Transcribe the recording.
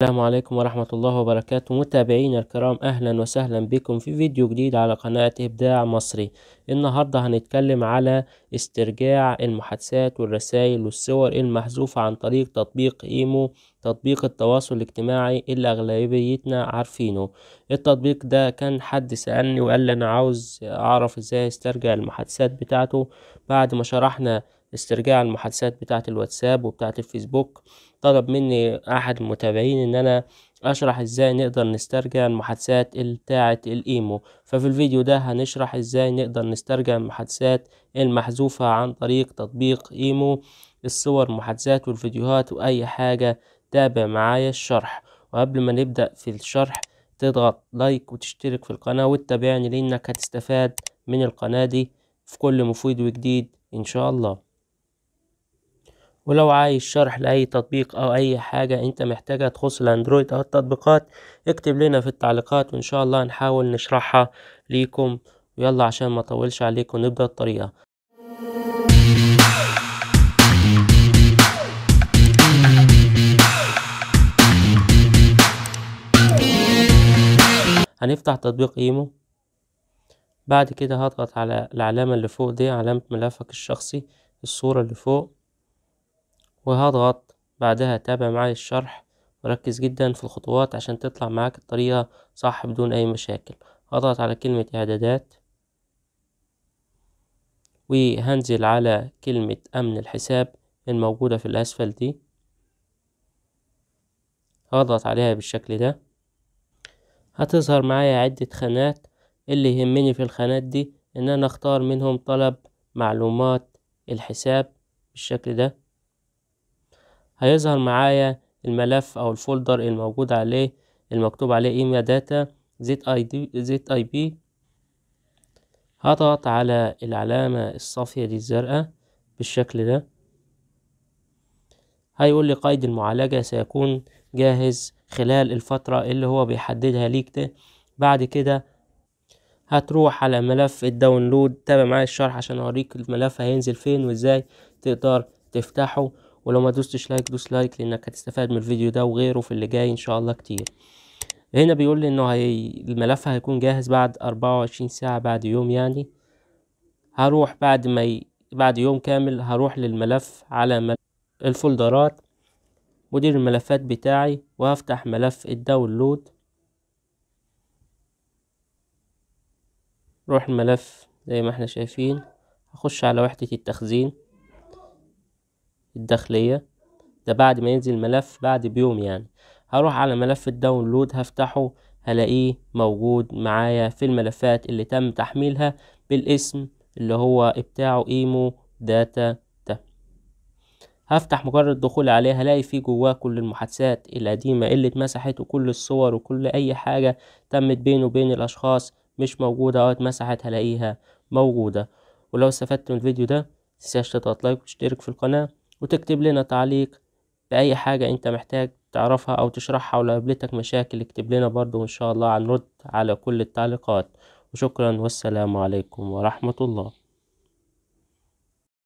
السلام عليكم ورحمة الله وبركاته متابعينا الكرام أهلا وسهلا بكم في فيديو جديد على قناة إبداع مصري النهاردة هنتكلم على استرجاع المحادثات والرسائل والصور المحذوفة عن طريق تطبيق إيمو تطبيق التواصل الاجتماعي اللي أغلبيتنا عارفينه التطبيق ده كان حد سألني وقال لي أنا عاوز أعرف إزاي استرجع المحادثات بتاعته بعد ما شرحنا استرجاع المحادثات بتاعة الواتساب وبتاعة الفيسبوك طلب مني أحد المتابعين إن أنا أشرح إزاي نقدر نسترجع المحادثات بتاعة الإيمو ففي الفيديو ده هنشرح إزاي نقدر نسترجع المحادثات المحذوفة عن طريق تطبيق إيمو الصور المحادثات والفيديوهات وأي حاجة تابع معايا الشرح وقبل ما نبدأ في الشرح تضغط لايك وتشترك في القناة وتتابعني لأنك هتستفاد من القناة دي في كل مفيد وجديد إن شاء الله ولو عايز شرح لأي تطبيق أو أي حاجة أنت محتاجها تخص الأندرويد أو التطبيقات اكتب لنا في التعليقات وإن شاء الله نحاول نشرحها ليكم ويلا عشان ما طولش عليكم نبدأ الطريقة هنفتح تطبيق ايمو بعد كده هضغط على العلامة اللي فوق دي علامة ملفك الشخصي الصورة اللي فوق وهضغط بعدها تابع معايا الشرح وركز جدا في الخطوات عشان تطلع معاك الطريقة صح بدون أي مشاكل هضغط على كلمة إعدادات وهنزل على كلمة أمن الحساب الموجودة في الأسفل دي هضغط عليها بالشكل ده هتظهر معايا عدة خانات اللي يهمني في الخانات دي إن أنا أختار منهم طلب معلومات الحساب بالشكل ده هيظهر معايا الملف او الفولدر الموجود عليه المكتوب عليه ايميا داتا زيت اي دي زيت اي بي هضغط على العلامة الصافية دي الزرقاء بالشكل ده هيقول لي قيد المعالجة سيكون جاهز خلال الفترة اللي هو بيحددها ليك ده بعد كده هتروح على ملف الداونلود تابع معايا الشرح عشان اوريك الملف هينزل فين وازاي تقدر تفتحه ولو ما دوستش لايك دوس لايك لانك هتستفاد من الفيديو ده وغيره في اللي جاي ان شاء الله كتير هنا بيقول لي انه هي الملف هيكون جاهز بعد 24 ساعة بعد يوم يعني هروح بعد ما ي... بعد يوم كامل هروح للملف على مل... الفولدرات مدير الملفات بتاعي وهفتح ملف الداونلود روح الملف زي ما احنا شايفين هخش على وحدة التخزين الداخلية ده بعد ما ينزل الملف بعد بيوم يعني هروح على ملف الداونلود هفتحه هلاقيه موجود معايا في الملفات اللي تم تحميلها بالاسم اللي هو بتاعه ايمو داتا ده هفتح مجرد الدخول عليه هلاقي فيه جواه كل المحادثات القديمة اللي اتمسحت وكل الصور وكل اي حاجة تمت بينه وبين الاشخاص مش موجودة او اتمسحت هلاقيها موجودة ولو استفدت من الفيديو ده متنساش تضغط لايك وتشترك في القناة وتكتب لنا تعليق بأي حاجة أنت محتاج تعرفها أو تشرحها ولو قابلتك مشاكل اكتب لنا برضو وإن شاء الله هنرد على كل التعليقات وشكرا والسلام عليكم ورحمة الله